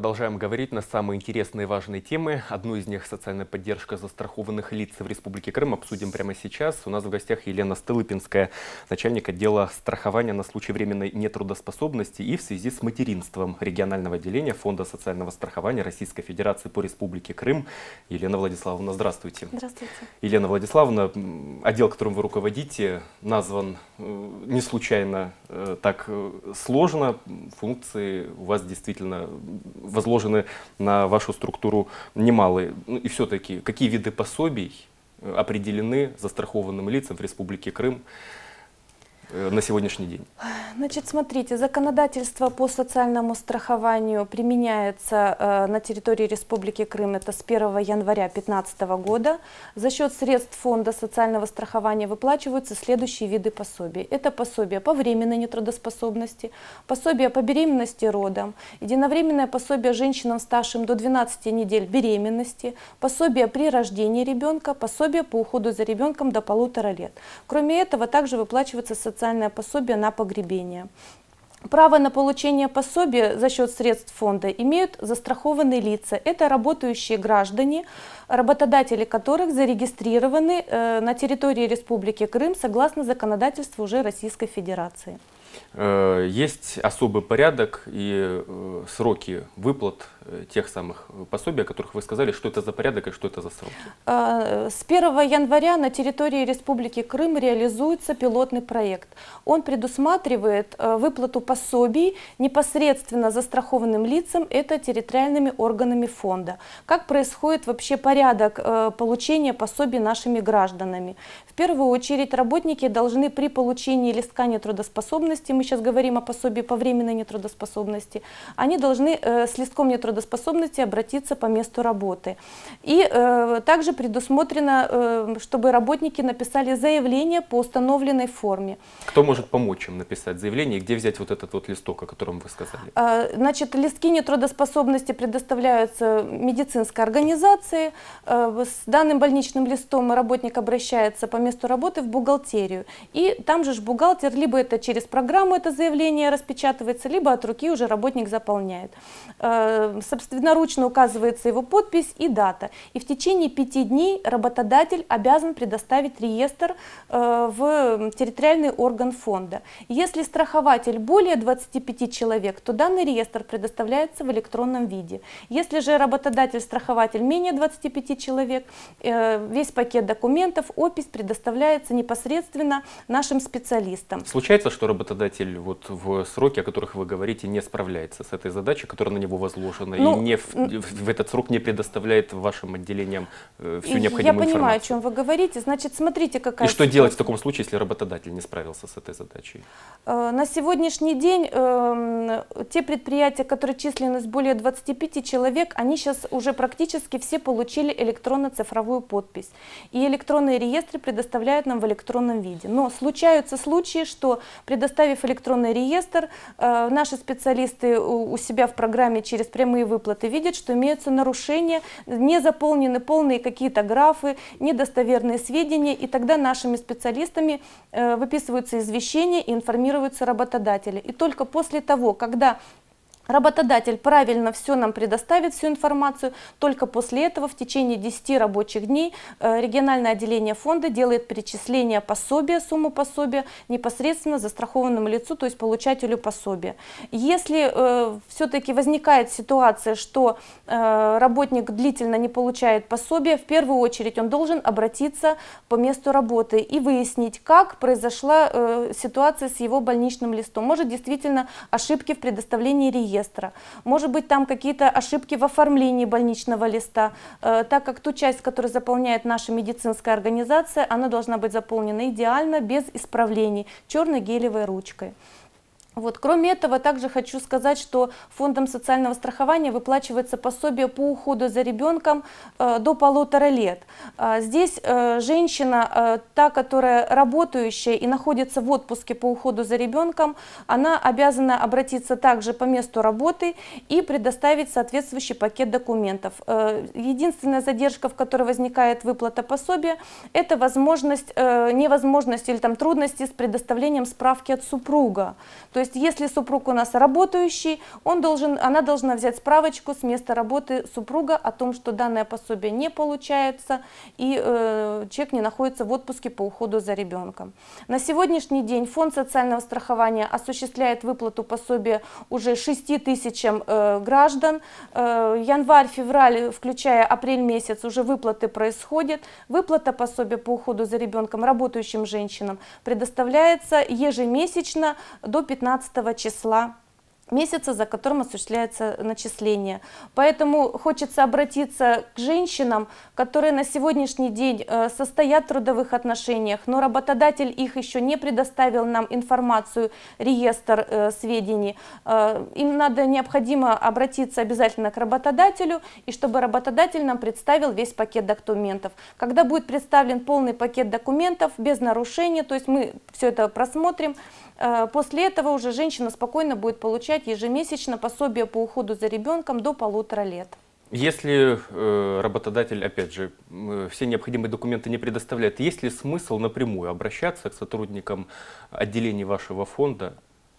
продолжаем говорить на самые интересные и важные темы. Одну из них – социальная поддержка застрахованных лиц в Республике Крым. Обсудим прямо сейчас. У нас в гостях Елена Стылыпинская, начальник отдела страхования на случай временной нетрудоспособности и в связи с материнством регионального отделения Фонда социального страхования Российской Федерации по Республике Крым. Елена Владиславовна, здравствуйте. Здравствуйте. Елена Владиславовна, отдел, которым вы руководите, назван э, не случайно э, так э, сложно. Функции у вас действительно возложены на вашу структуру немалые. Ну, и все-таки, какие виды пособий э, определены застрахованным лицам в Республике Крым? Э, на сегодняшний день? Значит, смотрите, законодательство по социальному страхованию применяется э, на территории Республики Крым, это с 1 января 2015 года. За счет средств фонда социального страхования выплачиваются следующие виды пособий. Это пособие по временной нетрудоспособности, пособие по беременности родам, единовременное пособие женщинам старшим до 12 недель беременности, пособие при рождении ребенка, пособие по уходу за ребенком до полутора лет. Кроме этого, также выплачивается социальное социальное пособие на погребение. Право на получение пособия за счет средств фонда имеют застрахованные лица. Это работающие граждане, работодатели которых зарегистрированы э, на территории Республики Крым согласно законодательству уже Российской Федерации. Э, есть особый порядок и э, сроки выплат Э, тех самых пособий, о которых вы сказали, что это за порядок и что это за сроки? А, с 1 января на территории Республики Крым реализуется пилотный проект. Он предусматривает э, выплату пособий непосредственно застрахованным лицам, это территориальными органами фонда. Как происходит вообще порядок э, получения пособий нашими гражданами? В первую очередь работники должны при получении листка нетрудоспособности, мы сейчас говорим о пособии по временной нетрудоспособности, они должны с листком нетрудоспособности способности обратиться по месту работы. И э, также предусмотрено, э, чтобы работники написали заявление по установленной форме. Кто может помочь им написать заявление и где взять вот этот вот листок, о котором вы сказали? Э, значит, листки нетрудоспособности предоставляются медицинской организации. Э, с данным больничным листом работник обращается по месту работы в бухгалтерию. И там же бухгалтер, либо это через программу это заявление распечатывается, либо от руки уже работник заполняет. Э, собственноручно указывается его подпись и дата. И в течение пяти дней работодатель обязан предоставить реестр э, в территориальный орган фонда. Если страхователь более 25 человек, то данный реестр предоставляется в электронном виде. Если же работодатель-страхователь менее 25 человек, э, весь пакет документов, опись предоставляется непосредственно нашим специалистам. Случается, что работодатель вот в сроки, о которых вы говорите, не справляется с этой задачей, которая на него возложена? собрано ну, и не в, в этот срок не предоставляет вашим отделениям э, всю необходимую информацию. Я понимаю, информацию. о чем вы говорите. Значит, смотрите, какая... И что ситуация. делать в таком случае, если работодатель не справился с этой задачей? Э, на сегодняшний день эм, те предприятия, которые численность более 25 человек, они сейчас уже практически все получили электронно-цифровую подпись. И электронные реестры предоставляют нам в электронном виде. Но случаются случаи, что предоставив электронный реестр, э, наши специалисты у себя в программе через прямые годовые выплаты, видят, что имеются нарушения, не заполнены полные какие-то графы, недостоверные сведения, и тогда нашими специалистами э, выписываются извещения и информируются работодатели. И только после того, когда Работодатель правильно все нам предоставит, всю информацию. Только после этого в течение 10 рабочих дней э, региональное отделение фонда делает перечисление пособия, сумму пособия непосредственно застрахованному лицу, то есть получателю пособия. Если э, все-таки возникает ситуация, что э, работник длительно не получает пособие, в первую очередь он должен обратиться по месту работы и выяснить, как произошла э, ситуация с его больничным листом. Может действительно ошибки в предоставлении реестра реестра. Может быть, там какие-то ошибки в оформлении больничного листа, э, так как ту часть, которую заполняет наша медицинская организация, она должна быть заполнена идеально, без исправлений, черно-гелевой ручкой. Вот. Кроме этого, также хочу сказать, что фондом социального страхования выплачивается пособие по уходу за ребенком э, до полутора лет. Э, здесь э, женщина, э, та, которая работающая и находится в отпуске по уходу за ребенком, она обязана обратиться также по месту работы и предоставить соответствующий пакет документов. Э, единственная задержка, в которой возникает выплата пособия, это возможность, э, невозможность или там, трудности с предоставлением справки от супруга. То то есть, если супруг у нас работающий, он должен, она должна взять справочку с места работы супруга о том, что данное пособие не получается и э, человек не находится в отпуске по уходу за ребенком. На сегодняшний день фонд социального страхования осуществляет выплату пособия уже 6 тысячам э, граждан. Э, январь, февраль, включая апрель месяц, уже выплаты происходят. Выплата пособия по уходу за ребенком работающим женщинам предоставляется ежемесячно до 15 17 числа месяца, за которым осуществляется начисление. Поэтому хочется обратиться к женщинам, которые на сегодняшний день э, состоят в трудовых отношениях, но работодатель их еще не предоставил нам информацию, реестр э, сведений. Э, им надо необходимо обратиться обязательно к работодателю, и чтобы работодатель нам представил весь пакет документов. Когда будет представлен полный пакет документов без нарушений, то есть мы все это просмотрим, после этого уже женщина спокойно будет получать получать ежемесячно пособие по уходу за ребенком до полутора лет. Если э, работодатель, опять же, э, все необходимые документы не предоставляет, есть ли смысл напрямую обращаться к сотрудникам отделений вашего фонда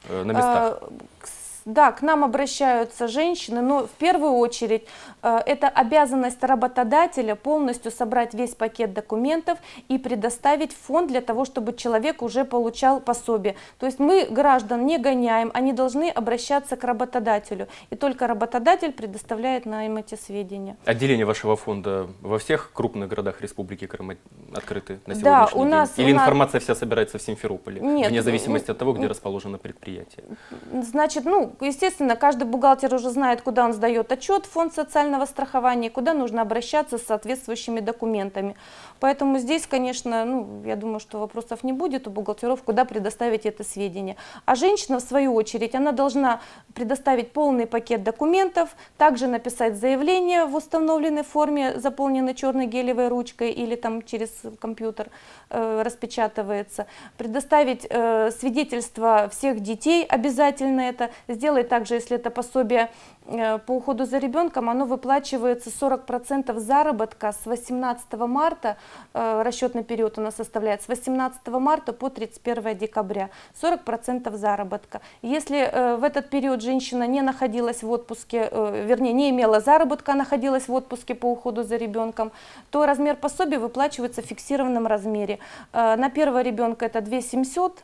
э, на местах? А, к да, к нам обращаются женщины, но в первую очередь э, это обязанность работодателя полностью собрать весь пакет документов и предоставить фонд для того, чтобы человек уже получал пособие. То есть мы граждан не гоняем, они должны обращаться к работодателю. И только работодатель предоставляет нам эти сведения. Отделение вашего фонда во всех крупных городах Республики Крым открыты на сегодняшний да, у нас, день? Или у нас... информация вся собирается в Симферополе? Нет. Вне ну, зависимости ну, от того, где ну, расположено предприятие? Значит, ну, Естественно, каждый бухгалтер уже знает, куда он сдает отчет, фонд социального страхования, куда нужно обращаться с соответствующими документами. Поэтому здесь, конечно, ну, я думаю, что вопросов не будет у бухгалтеров, куда предоставить это сведение. А женщина, в свою очередь, она должна предоставить полный пакет документов, также написать заявление в установленной форме, заполненной черной гелевой ручкой или там через компьютер э, распечатывается, предоставить э, свидетельство всех детей, обязательно это, Сделай Также, если это пособие э, по уходу за ребенком, оно выплачивается 40% заработка с 18 марта, э, расчетный период у нас составляет с 18 марта по 31 декабря, 40% заработка. Если э, в этот период женщина не находилась в отпуске, вернее, не имела заработка, а находилась в отпуске по уходу за ребенком, то размер пособия выплачивается в фиксированном размере. На первого ребенка это 2700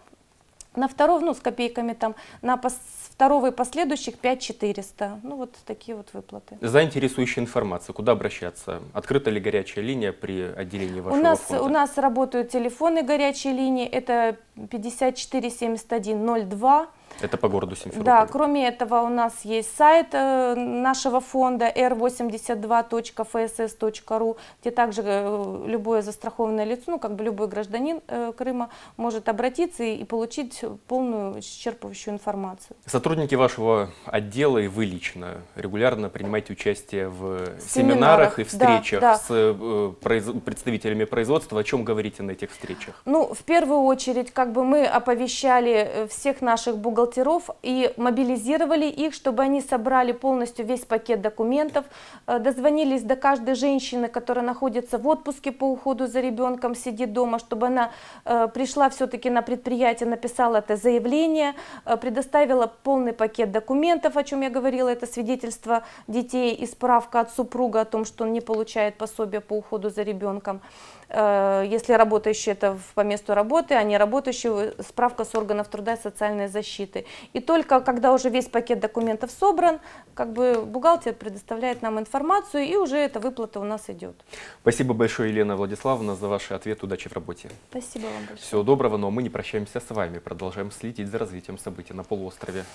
на второго, ну, с копейками там, на пос, второго и последующих 5400. Ну, вот такие вот выплаты. За интересующую информацию, куда обращаться? Открыта ли горячая линия при отделении вашего у нас, фонда? У нас работают телефоны горячей линии, это 54 71 02 это по городу Симферополь. Да, кроме этого у нас есть сайт э, нашего фонда r82.fss.ru, где также э, любое застрахованное лицо, ну как бы любой гражданин э, Крыма может обратиться и получить полную исчерпывающую информацию. Сотрудники вашего отдела и вы лично регулярно принимаете участие в семинарах, семинарах и встречах да, да. с представителями производства. О чем говорите на этих встречах? Ну, в первую очередь, как бы мы оповещали всех наших бухгалтеров, бухгалтеров и мобилизировали их, чтобы они собрали полностью весь пакет документов, э, дозвонились до каждой женщины, которая находится в отпуске по уходу за ребенком, сидит дома, чтобы она э, пришла все-таки на предприятие, написала это заявление, э, предоставила полный пакет документов, о чем я говорила, это свидетельство детей и справка от супруга о том, что он не получает пособие по уходу за ребенком. Э, если работающие это по месту работы, а не работающие справка с органов труда и социальной защиты. И только когда уже весь пакет документов собран, как бы бухгалтер предоставляет нам информацию, и уже эта выплата у нас идет. Спасибо большое, Елена Владиславовна, за ваши ответы. Удачи в работе. Спасибо вам большое. Всего доброго, но мы не прощаемся с вами. Продолжаем следить за развитием событий на полуострове.